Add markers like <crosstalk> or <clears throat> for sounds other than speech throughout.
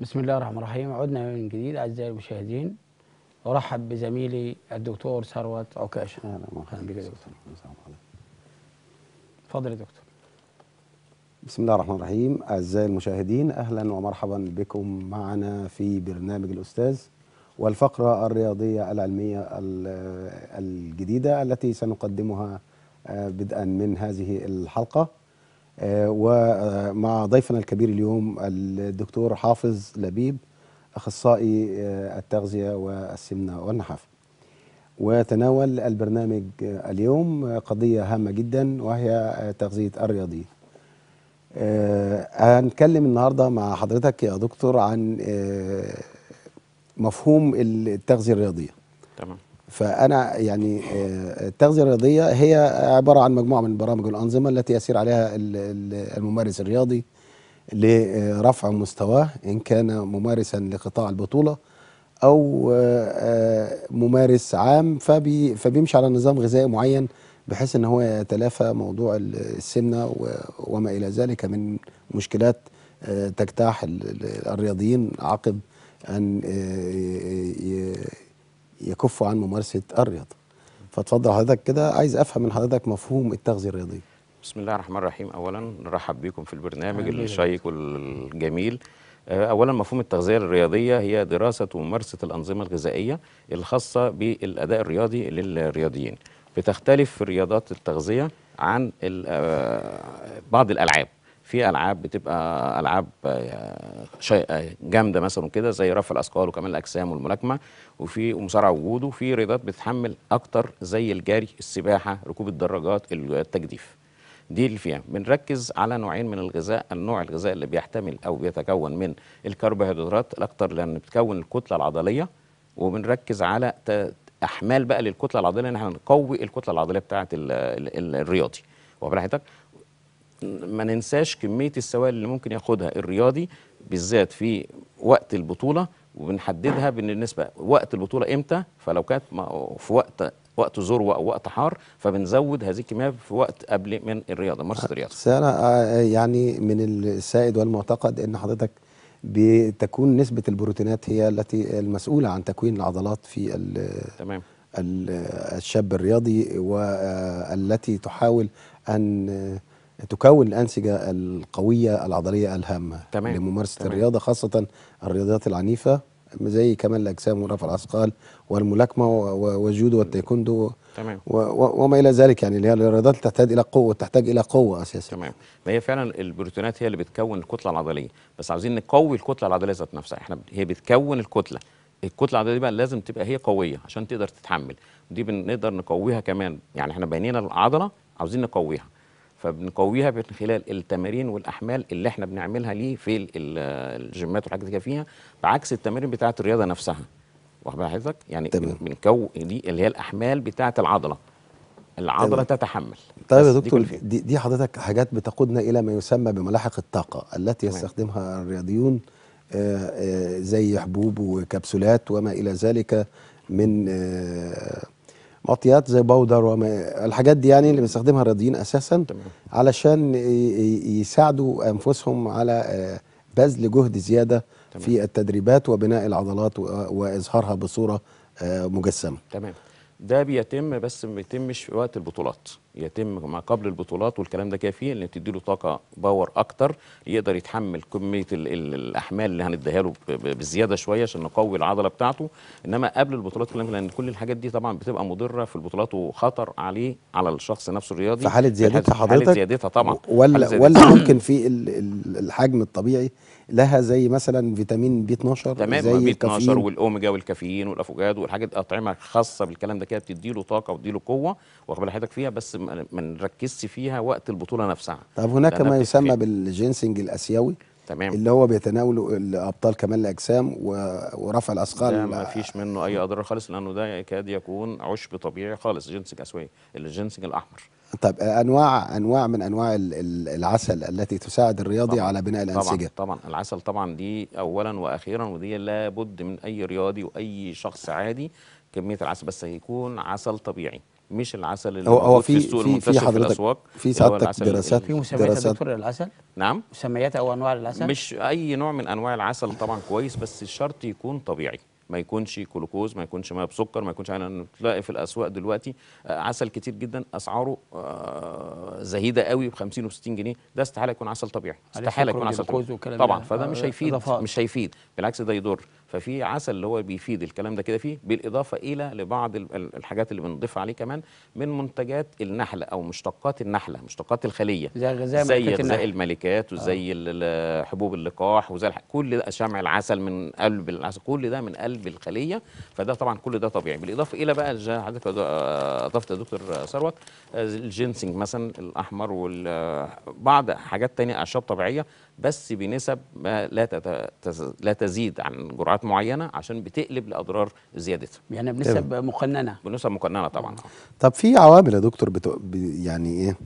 بسم الله الرحمن الرحيم عدنا من جديد أعزائي المشاهدين أرحب بزميلي الدكتور ثروت عكاش أهلا بك يا دكتور تفضل يا دكتور بسم الله الرحمن الرحيم أعزائي المشاهدين أهلا ومرحبا بكم معنا في برنامج الأستاذ والفقرة الرياضية العلمية الجديدة التي سنقدمها آه، بدءا من هذه الحلقة آه، ومع ضيفنا الكبير اليوم الدكتور حافظ لبيب اخصائي آه، التغذيه والسمنه والنحافه. وتناول البرنامج اليوم آه، قضيه هامه جدا وهي تغذيه الرياضيين. هنتكلم النهارده مع حضرتك يا دكتور عن مفهوم التغذيه الرياضيه. تمام. فانا يعني آه، التغذيه الرياضيه هي عباره عن مجموعه من البرامج والانظمه التي يسير عليها الممارس الرياضي لرفع مستواه ان كان ممارسا لقطاع البطوله او آه، آه، ممارس عام فبي فبيمشي على نظام غذائي معين بحيث ان هو يتلافى موضوع السمنه وما الى ذلك من مشكلات تجتاح الرياضيين عقب ان يكفوا عن ممارسه الرياضه فاتفضل حضرتك كده عايز افهم من حضرتك مفهوم التغذيه الرياضيه بسم الله الرحمن الرحيم اولا نرحب بكم في البرنامج الشيق والجميل آه، اولا مفهوم التغذيه الرياضيه هي دراسه وممارسه الانظمه الغذائيه الخاصه بالاداء الرياضي للرياضيين بتختلف رياضات التغذيه عن آه، بعض الالعاب في العاب بتبقى العاب آه، آه، جامده مثلا كده زي رفع الاثقال وكمال الاجسام والملاكمه وفي مصارع وجود وفي رياضات بتتحمل اكتر زي الجري السباحه ركوب الدراجات التجديف دي اللي فيها بنركز على نوعين من الغذاء النوع الغذاء اللي بيحتمل او بيتكون من الكربوهيدرات الاكتر لان بتكون الكتله العضليه وبنركز على احمال بقى للكتله العضليه ان احنا نقوي الكتله العضليه بتاعه الرياضي وبراحتك ما ننساش كميه السوائل اللي ممكن ياخدها الرياضي بالذات في وقت البطوله وبنحددها بالنسبه وقت البطوله امتى فلو كانت في وقت وقت ذروه او وقت حار فبنزود هذه الكميه في وقت قبل من الرياضه مارس الرياضه. انا آه، آه، يعني من السائد والمعتقد ان حضرتك بتكون نسبه البروتينات هي التي المسؤوله عن تكوين العضلات في تمام الشاب الرياضي والتي آه، تحاول ان تكون الأنسجة القوية العضلية الهامة تمام لممارسة تمام الرياضة خاصة الرياضات العنيفة زي كمال الأجسام ورفع الأثقال والملاكمة والجودو والتايكوندو تمام وما إلى ذلك يعني اللي هي الرياضات اللي تحتاج إلى قوة تحتاج إلى قوة أساسا تمام ما هي فعلا البروتينات هي اللي بتكون الكتلة العضلية بس عاوزين نقوي الكتلة العضلية ذات نفسها احنا هي بتكون الكتلة الكتله العضليه دي بقى لازم تبقى هي قويه عشان تقدر تتحمل دي بنقدر نقويها كمان يعني احنا بنينا العضله عاوزين نقويها فبنقويها من خلال التمارين والاحمال اللي احنا بنعملها ليه في الجيمات والحاجات كده فيها بعكس التمارين بتاعه الرياضه نفسها واخد بالك حضرتك يعني بنكو دي اللي هي الاحمال بتاعه العضله العضله طيب. تتحمل طيب يا دكتور دي, دي, حضرتك حاجات بتقودنا الى ما يسمى بملاحق الطاقه التي يستخدمها الرياضيون آآ آه، آآ آه، زي حبوب وكبسولات وما الى ذلك من آآ آه، معطيات زي باودر والحاجات دي يعني اللي بنستخدمها الرياضيين اساسا تمام. علشان يساعدوا انفسهم على آه، بذل جهد زياده تمام. في التدريبات وبناء العضلات واظهارها بصوره آه، مجسمه تمام ده بيتم بس ما بيتمش في وقت البطولات يتم ما قبل البطولات والكلام ده كافي ان تدي له طاقه باور اكتر يقدر يتحمل كميه الاحمال اللي هنديها له بزياده شويه عشان نقوي العضله بتاعته انما قبل البطولات كلام لان كل الحاجات دي طبعا بتبقى مضره في البطولات وخطر عليه على الشخص نفسه الرياضي في حاله زيادتها حضرتك حاله زيادتها طبعا ولا زيادتها ولا ممكن في الحجم الطبيعي لها زي مثلا فيتامين بي 12 تمام زي بي 12 والاوميجا والكافيين والافوكادو والحاجات الأطعمة الخاصة بالكلام ده كده بتدي له طاقة وتدي له قوة واخد بال حضرتك فيها بس ما نركزش فيها وقت البطولة نفسها طب هناك ما يسمى بالجينسنج الآسيوي تمام اللي هو بيتناوله الابطال كمال الاجسام ورفع الاثقال ما فيش منه اي اضرار خالص لانه ده يكاد يكون عشب طبيعي خالص جنسك اسوي الجنسك الاحمر طيب انواع انواع من انواع العسل التي تساعد الرياضي طبعًا على بناء الانسجه طبعا طبعا العسل طبعا دي اولا واخيرا ودي لابد من اي رياضي واي شخص عادي كميه العسل بس هيكون عسل طبيعي مش العسل اللي هو هو في, في السوق في في, حضرتك في الاسواق في سعادتك دراسات في مسميات دراسات دكتور العسل نعم مسميات او انواع العسل مش اي نوع من انواع العسل طبعا كويس بس الشرط يكون طبيعي ما يكونش جلوكوز ما يكونش ميه بسكر ما يكونش يعني تلاقي في الاسواق دلوقتي آه، عسل كتير جدا اسعاره آه، زهيده قوي ب 50 و60 جنيه ده استحاله يكون عسل طبيعي استحاله يكون عسل طبيعي طبعا فده مش آه، هيفيد مش هيفيد بالعكس ده يضر ففي عسل اللي هو بيفيد الكلام ده كده فيه بالاضافه الى لبعض الحاجات اللي بنضيفها عليه كمان من منتجات النحله او مشتقات النحله مشتقات الخليه زي غذاء زي غذاء الملكات وزي آه. حبوب اللقاح وزي كل ده شمع العسل من قلب العسل كل ده من قلب قلب الخليه فده طبعا كل ده طبيعي بالاضافه الى بقى زي حضرتك اضفت يا دكتور ثروت الجينسنج مثلا الاحمر وبعض حاجات تانية اعشاب طبيعيه بس بنسب ما لا لا تزيد عن جرعات معينه عشان بتقلب لاضرار زيادتها يعني بنسب مقننه بنسب مقننه طبعا آه. طب في عوامل يا دكتور بتو... يعني ايه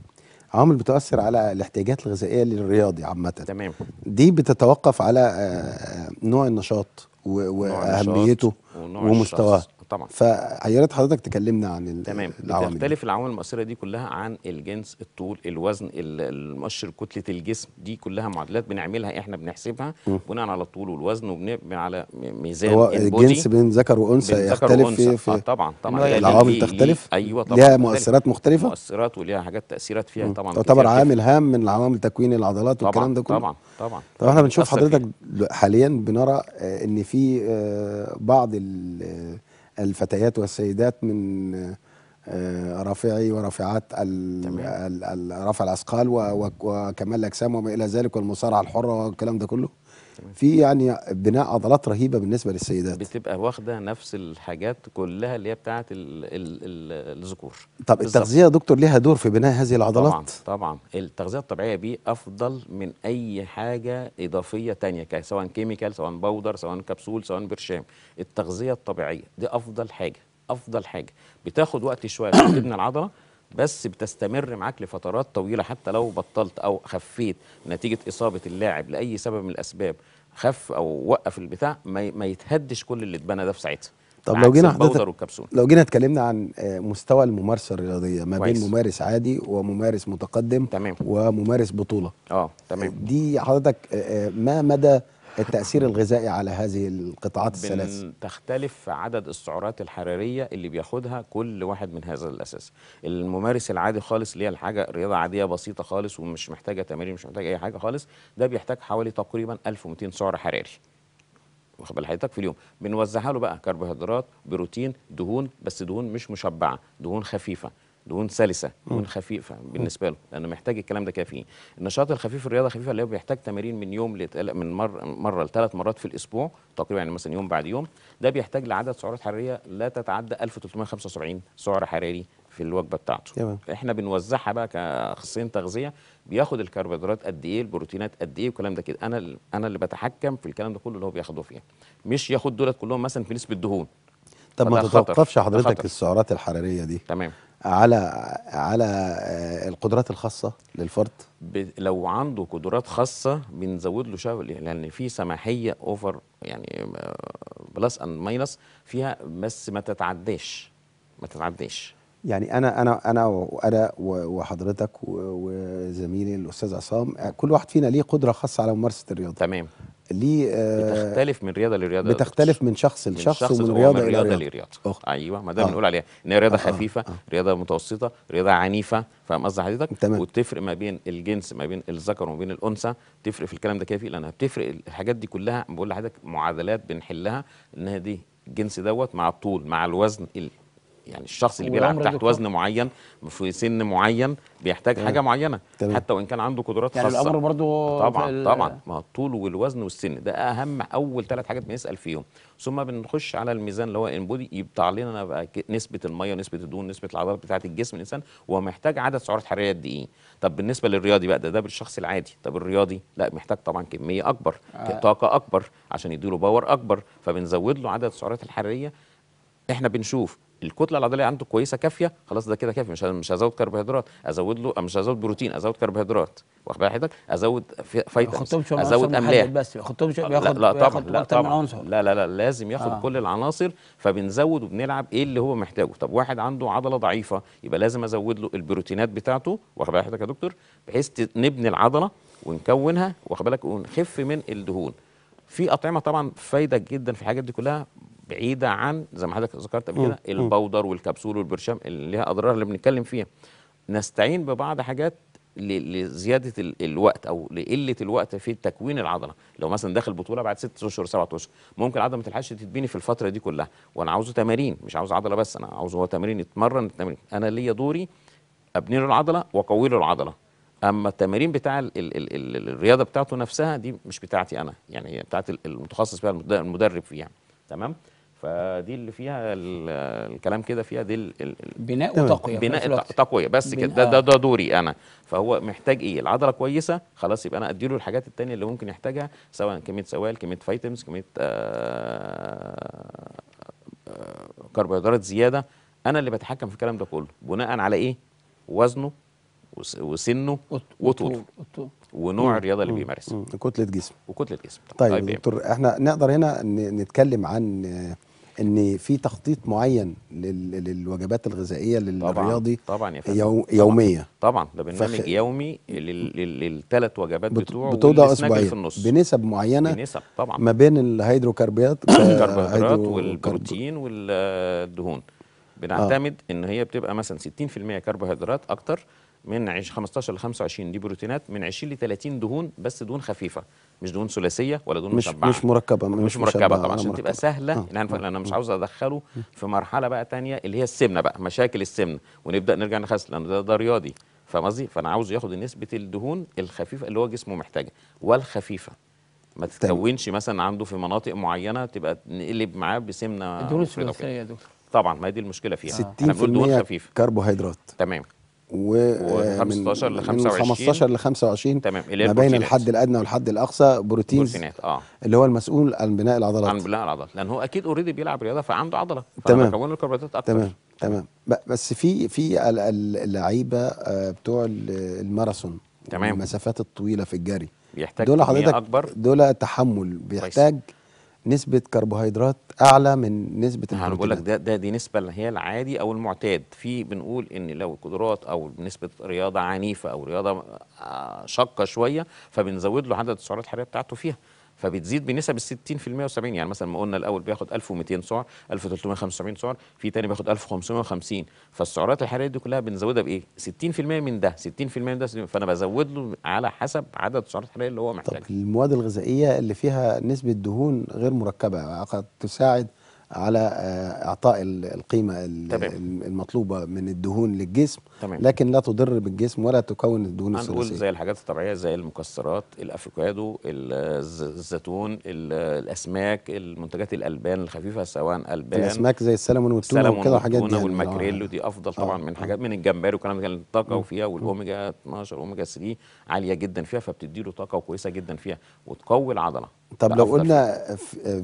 عوامل بتؤثر على الاحتياجات الغذائية للرياضي عامة تمام دي بتتوقف على آه، نوع النشاط واهميته ومستواه طبعا فيا ريت حضرتك تكلمنا عن تمام العوامل بتختلف العوامل المؤثره دي كلها عن الجنس الطول الوزن المؤشر كتله الجسم دي كلها معادلات بنعملها احنا بنحسبها بناء على الطول والوزن وبناء على ميزان هو الجنس بين ذكر وانثى يختلف في, في, آه طبعا طبعا العوامل تختلف ايوه طبعا ليها مؤثرات مختلفه مؤثرات وليها حاجات تاثيرات فيها طبعا تعتبر عامل هام من عوامل تكوين العضلات والكلام ده كله طبعا طبعا طب احنا بنشوف حضرتك حاليا بنرى آه، ان في آه، بعض ال الفتيات والسيدات من آه، رافعي ورافعات رفع الاثقال وكمال الاجسام وما الى ذلك والمصارعه الحره والكلام ده كله في يعني بناء عضلات رهيبه بالنسبه للسيدات بتبقى واخده نفس الحاجات كلها اللي هي بتاعه الذكور طب بالزبط. التغذيه يا دكتور ليها دور في بناء هذه العضلات طبعا طبعا التغذيه الطبيعيه دي افضل من اي حاجه اضافيه تانية سواء كيميكال سواء باودر سواء كبسول سواء برشام التغذيه الطبيعيه دي افضل حاجه افضل حاجه بتاخد وقت شويه تبنى العضله بس بتستمر معاك لفترات طويله حتى لو بطلت او خفيت نتيجه اصابه اللاعب لاي سبب من الاسباب خف او وقف البتاع ما يتهدش كل اللي اتبنى ده في ساعتها طب لو جينا حضرتك لو جينا اتكلمنا عن آه، مستوى الممارسه الرياضيه ما بين ممارس عادي وممارس متقدم تمام وممارس بطوله اه تمام دي حضرتك آه، آه، ما مدى التأثير الغذائي على هذه القطاعات الثلاث تختلف عدد السعرات الحرارية اللي بياخدها كل واحد من هذا الأساس الممارس العادي خالص اللي هي الحاجة رياضة عادية بسيطة خالص ومش محتاجة تمارين مش محتاجة أي حاجة خالص ده بيحتاج حوالي تقريبا 1200 سعر حراري واخد حياتك في اليوم بنوزعها له بقى كربوهيدرات بروتين دهون بس دهون مش مشبعه دهون خفيفه دهون سلسه دهون خفيفه بالنسبه له لانه محتاج الكلام ده كافيين النشاط الخفيف الرياضه الخفيفه اللي هو بيحتاج تمارين من يوم من مر... مره لثلاث مرات في الاسبوع تقريبا يعني مثلا يوم بعد يوم ده بيحتاج لعدد سعرات حراريه لا تتعدى 1375 سعر حراري في الوجبه بتاعته تمام. احنا بنوزعها بقى كاخصائيين تغذيه بياخد الكربوهيدرات قد ايه البروتينات قد ايه والكلام ده كده انا انا اللي بتحكم في الكلام ده كله اللي هو بياخده فيها مش ياخد دولت كلهم مثلا في نسبه دهون طب ما تتوقفش حضرتك السعرات الحراريه دي تمام على على آه، القدرات الخاصه للفرد لو عنده قدرات خاصه بنزود له شغل لان في سماحيه اوفر يعني بلس اند ماينس فيها بس ما تتعداش ما تتعداش يعني انا انا انا وانا وحضرتك وزميلي الاستاذ عصام كل واحد فينا ليه قدره خاصه على ممارسه الرياضه تمام ليه آه بتختلف من رياضه لرياضه بتختلف من شخص لشخص ومن رياضه من رياضه لرياضه ايوه ما ده آه. بنقول عليها ان هي رياضه آه،, آه. خفيفه آه. رياضه متوسطه رياضه عنيفه فاهم قصدي حضرتك تمام. وتفرق ما بين الجنس ما بين الذكر وما بين الانثى تفرق في الكلام ده كافي لانها بتفرق الحاجات دي كلها بقول لحضرتك معادلات بنحلها انها دي الجنس دوت مع الطول مع الوزن يعني الشخص اللي بيلعب تحت وزن معين في سن معين بيحتاج مم. حاجه معينه طبعا. حتى وان كان عنده قدرات يعني الامر برضو طبعا طبعا ما الطول والوزن والسن ده اهم اول ثلاث حاجات بنسال فيهم ثم بنخش على الميزان اللي هو انبودي يبطع لنا بقى نسبه الميه نسبه الدهون نسبه العضلات بتاعه الجسم الانسان ومحتاج عدد سعرات حراريه قد ايه طب بالنسبه للرياضي بقى ده ده بالشخص العادي طب الرياضي لا محتاج طبعا كميه اكبر آه. طاقه اكبر عشان يديله باور اكبر فبنزود له عدد السعرات الحراريه احنا بنشوف الكتله العضليه عنده كويسه كافيه خلاص ده كده كافي مش مش هزود كربوهيدرات ازود له مش هزود بروتين ازود كربوهيدرات واخد بالك حضرتك ازود فيتامينز ازود املاح بس ياخدهم آه، لا بياخد لا طبعا لا طبعا لا لا لا لازم ياخد آه. كل العناصر فبنزود وبنلعب ايه اللي هو محتاجه طب واحد عنده عضله ضعيفه يبقى لازم ازود له البروتينات بتاعته واخد بالك حضرتك يا دكتور بحيث نبني العضله ونكونها واخد بالك ونخف من الدهون في اطعمه طبعا فايده جدا في الحاجات دي كلها بعيده عن زي ما حضرتك ذكرت قبل كده البودر والكبسول والبرشام اللي ليها اضرار اللي بنتكلم فيها نستعين ببعض حاجات لزياده الوقت او لقله الوقت في تكوين العضله لو مثلا داخل بطوله بعد 6 اشهر 7 اشهر ممكن عضله الحش تتبني في الفتره دي كلها وانا عاوزه تمارين مش عاوز عضله بس انا عاوزه هو تمارين يتمرن التمرين انا ليا دوري ابني له العضله واقوي له العضله اما التمارين بتاع الـ الـ الـ الـ الرياضه بتاعته نفسها دي مش بتاعتي انا يعني هي بتاعت المتخصص فيها المدرب فيها تمام فدي اللي فيها الكلام كده فيها دي ال بناء وتقويه بناء تقويه بس كده ده, آه. ده دوري انا فهو محتاج ايه العضله كويسه خلاص يبقى انا ادي له الحاجات التانية اللي ممكن يحتاجها سواء كميه سوائل كميه فيتامينز كميه آه آه كربوهيدرات زياده انا اللي بتحكم في الكلام ده كله بناء على ايه وزنه وسنه وطوله ونوع مم. الرياضه اللي بيمارسها كتله جسم وكتله جسم طيب, طيب إيه؟ دكتور احنا نقدر هنا نتكلم عن ان في تخطيط معين للوجبات الغذائيه للرياضي طبعا طبعا يا يوميه طبعا ده برنامج فخ... يومي للثلاث وجبات بتوعه بتوضع اسبوعيا في النص بنسب معينه بنسب طبعا ما بين الهيدروكربيات الكربوهيدرات <clears throat> والبروتين والدهون بنعتمد آه. ان هي بتبقى مثلا 60% كربوهيدرات اكتر من 15 ل 25 دي بروتينات من 20 ل 30 دهون بس دهون خفيفه مش دهون ثلاثيه ولا دهون مش مشبعه مش مركبه مش, مش مركبه, طبعا عشان تبقى سهله آه. يعني إن انا مش آه. عاوز ادخله آه. في مرحله بقى ثانيه اللي هي السمنه بقى مشاكل السمنه ونبدا نرجع نخس لان ده, ده رياضي فاهم قصدي فانا عاوز ياخد نسبه الدهون الخفيفه اللي هو جسمه محتاجها والخفيفه ما طيب. تتكونش مثلا عنده في مناطق معينه تبقى نقلب معاه بسمنه الدهون الثلاثيه يا دكتور طبعا ما هي دي المشكله فيها 60% كربوهيدرات تمام و 15 آه، ل 25 من 15 ل 25 تمام اللي ما بين الحد الادنى والحد الاقصى بروتينز اه اللي هو المسؤول عن بناء العضلات عن بناء العضلات لان هو اكيد اوريدي بيلعب رياضه فعنده عضله تمام فكون الكربوهيدرات اكتر تمام تمام بس في في اللعيبه آه، بتوع الماراثون تمام المسافات الطويله في الجري بيحتاج دول حضرتك اكبر دول تحمل بيحتاج بيس. نسبه كربوهيدرات اعلى من نسبه البروتينات انا بقول لك ده, ده دي نسبه اللي هي العادي او المعتاد في بنقول ان لو القدرات او نسبه رياضه عنيفه او رياضه آه، شاقه شويه فبنزود له عدد السعرات الحراريه بتاعته فيها فبتزيد بنسب ال 60% و70 يعني مثلا ما قلنا الاول بياخد 1200 سعر 1375 سعر في تاني بياخد 1550 فالسعرات الحراريه دي كلها بنزودها بايه 60% من ده 60% من ده فانا بزود له على حسب عدد السعرات الحراريه اللي هو محتاجها طب المواد الغذائيه اللي فيها نسبه دهون غير مركبه قد تساعد على آه، اعطاء القيمه تمام. المطلوبه من الدهون للجسم تمام. لكن لا تضر بالجسم ولا تكون الدهون الثلاثيه هنقول زي الحاجات الطبيعيه زي المكسرات الافوكادو الزيتون الاسماك المنتجات الالبان الخفيفه سواء البان الاسماك زي السلمون والتونه وكده وحاجات دي والماكريل آه. دي افضل طبعا من آه. حاجات من الجمبري والكلام ده كان طاقه وفيها والاوميجا 12 اوميجا 3 عاليه جدا فيها فبتدي له طاقه كويسه جدا فيها وتقوي العضله طب لو قلنا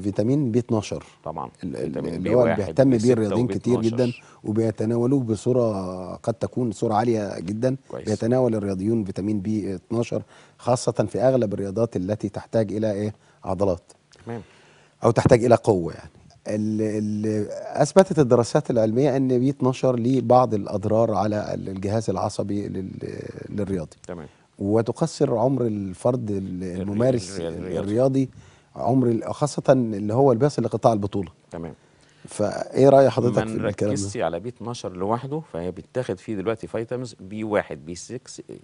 فيتامين بي 12 طبعا فيتامين بي واحد بيهتم بيه الرياضيين كتير جدا وبيتناولوه بصوره قد تكون صوره عاليه جدا كويس. بيتناول الرياضيون فيتامين بي 12 خاصه في اغلب الرياضات التي تحتاج الى ايه عضلات تمام او تحتاج الى قوه يعني اللي اثبتت الدراسات العلميه ان بي 12 ليه بعض الاضرار على الجهاز العصبي للرياضي تمام وتقصر عمر الفرد الممارس الرياضي, الرياضي عمر خاصه اللي هو بيصل لقطاع البطوله تمام فايه راي حضرتك في الكلام ده؟ على بي 12 لوحده فهي بتاخد فيه دلوقتي فيتامينز بي 1 بي 6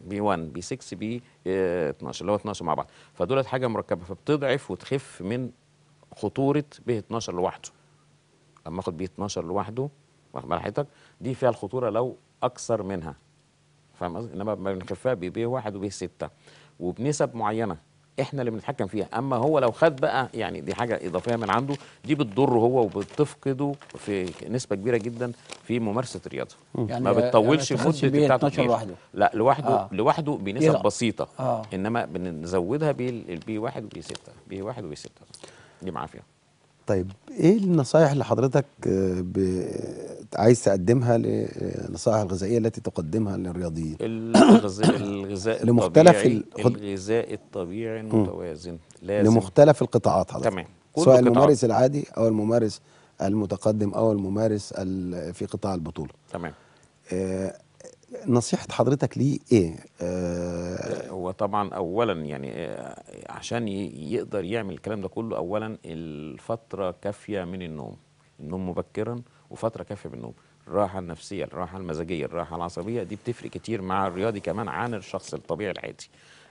بي 1 بي 6 بي 12 آه، اللي هو 12 مع بعض فدولت حاجه مركبه فبتضعف وتخف من خطوره بي 12 لوحده لما اخد بي 12 لوحده واخد حضرتك دي فيها الخطوره لو اكثر منها فاهم قصدي انما بنكفيها ببيه واحد وبي سته وبنسب معينه احنا اللي بنتحكم فيها اما هو لو خد بقى يعني دي حاجه اضافيه من عنده دي بتضره هو وبتفقده في نسبه كبيره جدا في ممارسه الرياضه يعني ما يعني بتطولش يعني مده بتاعته 12 لوحده لا لوحده آه. لوحده بنسب إيه بسيطه آه. انما بنزودها بالبي 1 وبي 6 بي 1 وبي 6 دي معافيه طيب ايه النصايح اللي حضرتك آه، عايز تقدمها للنصائح الغذائيه التي تقدمها للرياضيين <coughs> الغذاء الغذاء لمختلف الغذاء الطبيعي المتوازن لازم لمختلف القطاعات حضرتك تمام كل سواء الممارس العادي او الممارس المتقدم او الممارس في قطاع البطوله تمام آه نصيحة حضرتك ليه إيه؟ آه هو طبعا أولا يعني آه، عشان يقدر يعمل الكلام ده كله أولا الفترة كافية من النوم النوم مبكرا وفتره كافيه من النوم الراحه النفسيه الراحه المزاجيه الراحه العصبيه دي بتفرق كتير مع الرياضي كمان عن الشخص الطبيعي العادي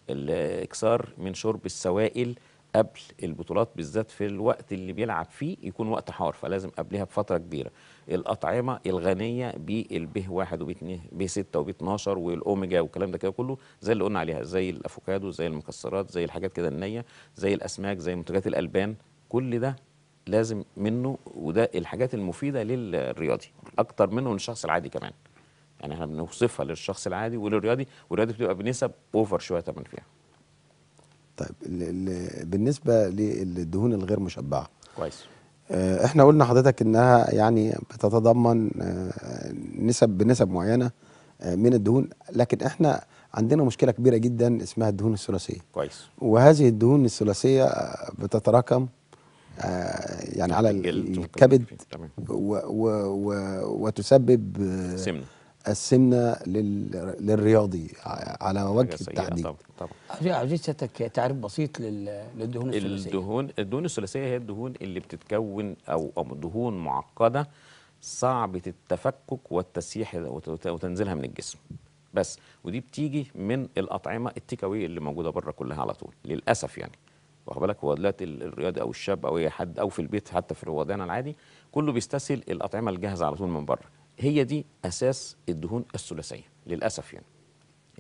الاكثار من شرب السوائل قبل البطولات بالذات في الوقت اللي بيلعب فيه يكون وقت حار فلازم قبلها بفتره كبيره الاطعمه الغنيه بالبي 1 وبي 2 ب 6 وبي 12 والاوميجا والكلام ده كده كله زي اللي قلنا عليها زي الافوكادو زي المكسرات زي الحاجات كده النيه زي الاسماك زي منتجات الالبان كل ده لازم منه وده الحاجات المفيده للرياضي اكتر منه للشخص العادي كمان يعني احنا بنوصفها للشخص العادي وللرياضي والرياضي بتبقى بنسب اوفر شويه تمن فيها طيب بالنسبه للدهون الغير مشبعه كويس آه، احنا قلنا حضرتك انها يعني بتتضمن آه، نسب بنسب معينه آه، من الدهون لكن احنا عندنا مشكله كبيره جدا اسمها الدهون الثلاثيه كويس وهذه الدهون الثلاثيه بتتراكم آه، يعني على الكبد وتسبب سمنه السمنه للرياضي على وجه التحديد طبعا طبعا عايزين سيادتك تعريف بسيط للدهون الثلاثيه الدهون الدهون الثلاثيه هي الدهون اللي بتتكون او دهون معقده صعبه التفكك والتسييح وتنزيلها من الجسم بس ودي بتيجي من الاطعمه التيك اللي موجوده بره كلها على طول للاسف يعني واخد بالك هو دلوقتي الرياضي او الشاب او اي حد او في البيت حتى في الوضعنا العادي كله بيستسهل الاطعمه الجاهزه على طول من بره هي دي اساس الدهون الثلاثيه للاسف يعني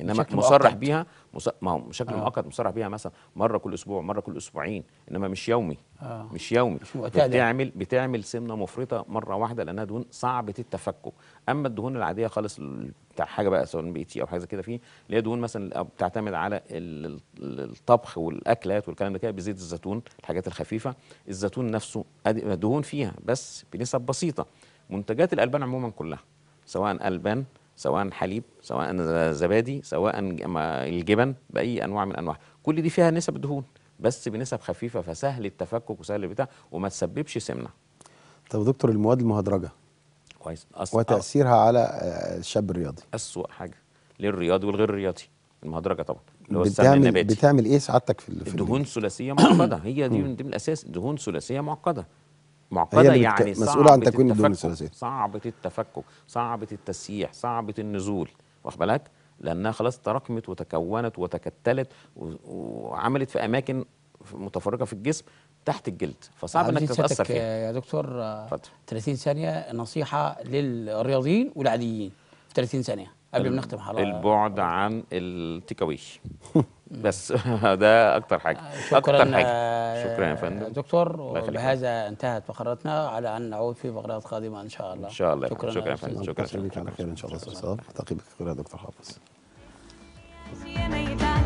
انما مصرح بيها مص... ما بشكل آه. مؤقت مصرح بيها مثلا مره كل اسبوع مره كل اسبوعين انما مش يومي آه. مش يومي مش بتعمل بتعمل سمنه مفرطه مره واحده لانها دهون صعبه التفكك اما الدهون العاديه خالص بتاع حاجه بقى سواء بي تي او حاجه كده فيه اللي هي دهون مثلا بتعتمد على الطبخ والاكلات والكلام ده كده بزيت الزيتون الحاجات الخفيفه الزيتون نفسه دهون فيها بس بنسب بسيطه منتجات الالبان عموما كلها سواء البان سواء حليب سواء زبادي سواء الجبن باي انواع من انواعها كل دي فيها نسب دهون بس بنسب خفيفه فسهل التفكك وسهل البتاع وما تسببش سمنه طب دكتور المواد المهدرجه كويس أص... وتاثيرها أص... على آه، الشاب الرياضي اسوء حاجه للرياضي والغير الرياضي المهدرجه طبعا اللي هو بتعمل ايه سعادتك في, الدهون ثلاثيه معقده هي دي من الاساس دهون ثلاثيه معقده معقده يعني بتك... مسؤوله عن تكوين الدول الثلاثيه صعبه التفكك صعبه التسييح صعبه النزول واخد بالك لانها خلاص تراكمت وتكونت وتكتلت و... وعملت في اماكن متفرقه في الجسم تحت الجلد فصعب انك تتاثر فيها يا دكتور فتح. 30 ثانيه نصيحه للرياضيين والعاديين في 30 ثانيه قبل ما نختم حلقه البعد عن التكاويش بس ده اكتر حاجه شكرا اكتر حاجه شكرا يا فندم دكتور وبهذا انتهت فقرتنا على ان نعود في فقرات قادمه ان شاء الله ان شاء الله شكرا شكرا يا فندم شكرا لك على خير ان شاء الله استاذ نلتقي بك يا دكتور حافظ